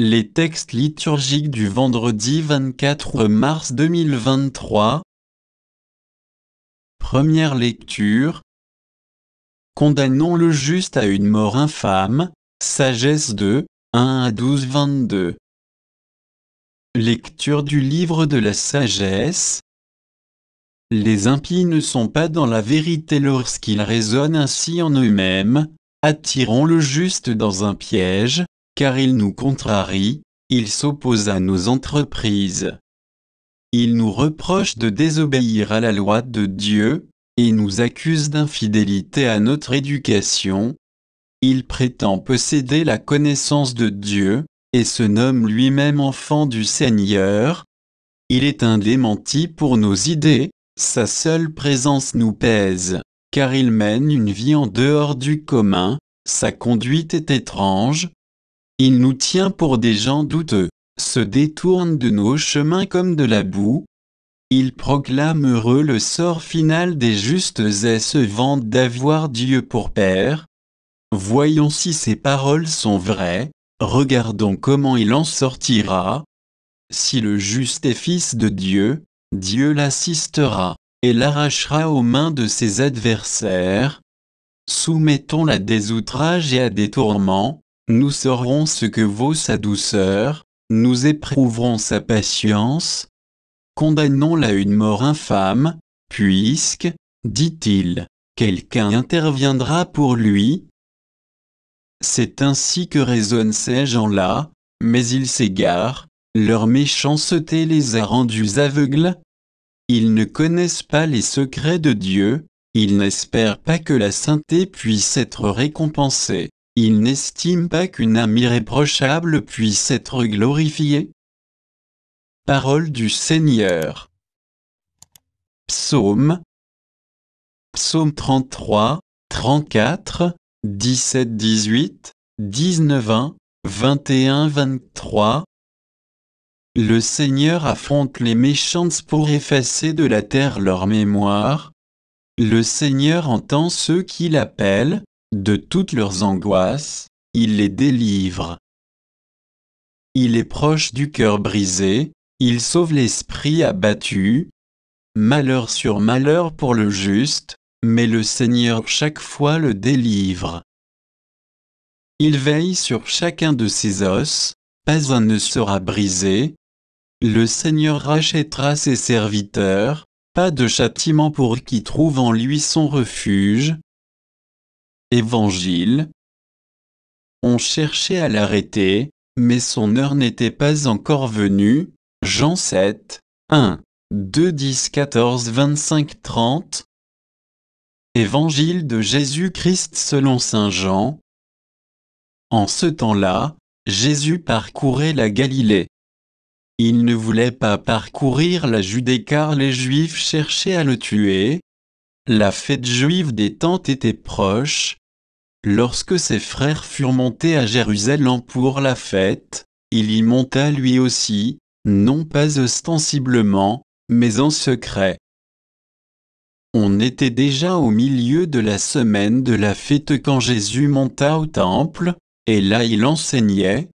Les textes liturgiques du vendredi 24 mars 2023 Première lecture Condamnons le juste à une mort infâme, Sagesse 2, 1 à 12 22 Lecture du livre de la Sagesse Les impies ne sont pas dans la vérité lorsqu'ils raisonnent ainsi en eux-mêmes, attirons le juste dans un piège, car il nous contrarie, il s'oppose à nos entreprises. Il nous reproche de désobéir à la loi de Dieu, et nous accuse d'infidélité à notre éducation. Il prétend posséder la connaissance de Dieu, et se nomme lui-même enfant du Seigneur. Il est un démenti pour nos idées, sa seule présence nous pèse, car il mène une vie en dehors du commun, sa conduite est étrange, il nous tient pour des gens douteux, se détourne de nos chemins comme de la boue. Il proclame heureux le sort final des justes et se vante d'avoir Dieu pour Père. Voyons si ses paroles sont vraies, regardons comment il en sortira. Si le juste est fils de Dieu, Dieu l'assistera et l'arrachera aux mains de ses adversaires. Soumettons-la à des outrages et à des tourments, nous saurons ce que vaut sa douceur, nous éprouverons sa patience. Condamnons-la à une mort infâme, puisque, dit-il, quelqu'un interviendra pour lui. C'est ainsi que raisonnent ces gens-là, mais ils s'égarent, leur méchanceté les a rendus aveugles. Ils ne connaissent pas les secrets de Dieu, ils n'espèrent pas que la sainteté puisse être récompensée il n'estime pas qu'une âme irréprochable puisse être glorifiée. Parole du Seigneur. Psaume Psaume 33, 34, 17, 18, 19, 20, 21, 23 Le Seigneur affronte les méchants pour effacer de la terre leur mémoire. Le Seigneur entend ceux qui l'appellent, de toutes leurs angoisses, il les délivre. Il est proche du cœur brisé, il sauve l'esprit abattu. Malheur sur malheur pour le juste, mais le Seigneur chaque fois le délivre. Il veille sur chacun de ses os, pas un ne sera brisé. Le Seigneur rachètera ses serviteurs, pas de châtiment pour qui trouve en lui son refuge. Évangile. On cherchait à l'arrêter, mais son heure n'était pas encore venue. Jean 7, 1, 2, 10, 14, 25, 30. Évangile de Jésus-Christ selon Saint Jean. En ce temps-là, Jésus parcourait la Galilée. Il ne voulait pas parcourir la Judée car les Juifs cherchaient à le tuer, la fête juive des tentes était proche. Lorsque ses frères furent montés à Jérusalem pour la fête, il y monta lui aussi, non pas ostensiblement, mais en secret. On était déjà au milieu de la semaine de la fête quand Jésus monta au temple, et là il enseignait.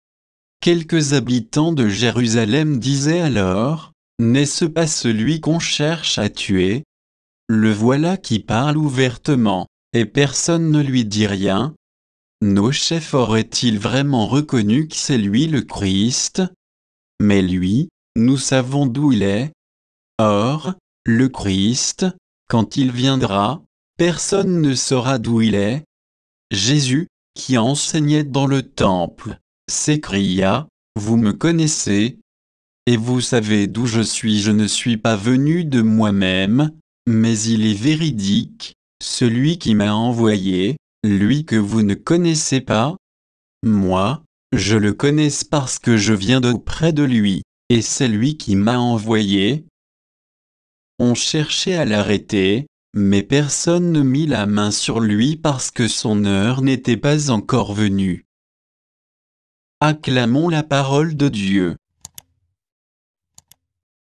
Quelques habitants de Jérusalem disaient alors, N'est-ce pas celui qu'on cherche à tuer le voilà qui parle ouvertement, et personne ne lui dit rien. Nos chefs auraient-ils vraiment reconnu que c'est lui le Christ Mais lui, nous savons d'où il est. Or, le Christ, quand il viendra, personne ne saura d'où il est. Jésus, qui enseignait dans le temple, s'écria, Vous me connaissez, et vous savez d'où je suis, je ne suis pas venu de moi-même, mais il est véridique, celui qui m'a envoyé, lui que vous ne connaissez pas. Moi, je le connaisse parce que je viens de près de lui, et c'est lui qui m'a envoyé. On cherchait à l'arrêter, mais personne ne mit la main sur lui parce que son heure n'était pas encore venue. Acclamons la parole de Dieu.